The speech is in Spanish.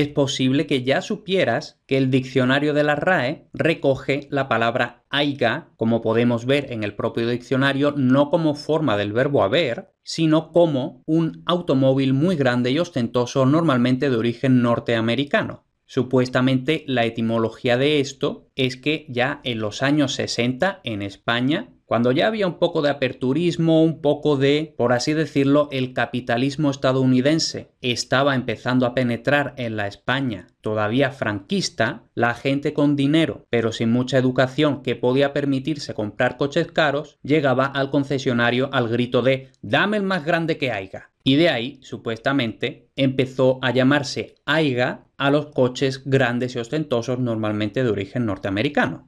es posible que ya supieras que el diccionario de la RAE recoge la palabra aiga, como podemos ver en el propio diccionario, no como forma del verbo haber, sino como un automóvil muy grande y ostentoso normalmente de origen norteamericano. Supuestamente la etimología de esto es que ya en los años 60 en España, cuando ya había un poco de aperturismo, un poco de, por así decirlo, el capitalismo estadounidense estaba empezando a penetrar en la España todavía franquista, la gente con dinero, pero sin mucha educación que podía permitirse comprar coches caros, llegaba al concesionario al grito de dame el más grande que haya. Y de ahí, supuestamente, empezó a llamarse AIGA a los coches grandes y ostentosos normalmente de origen norte americano.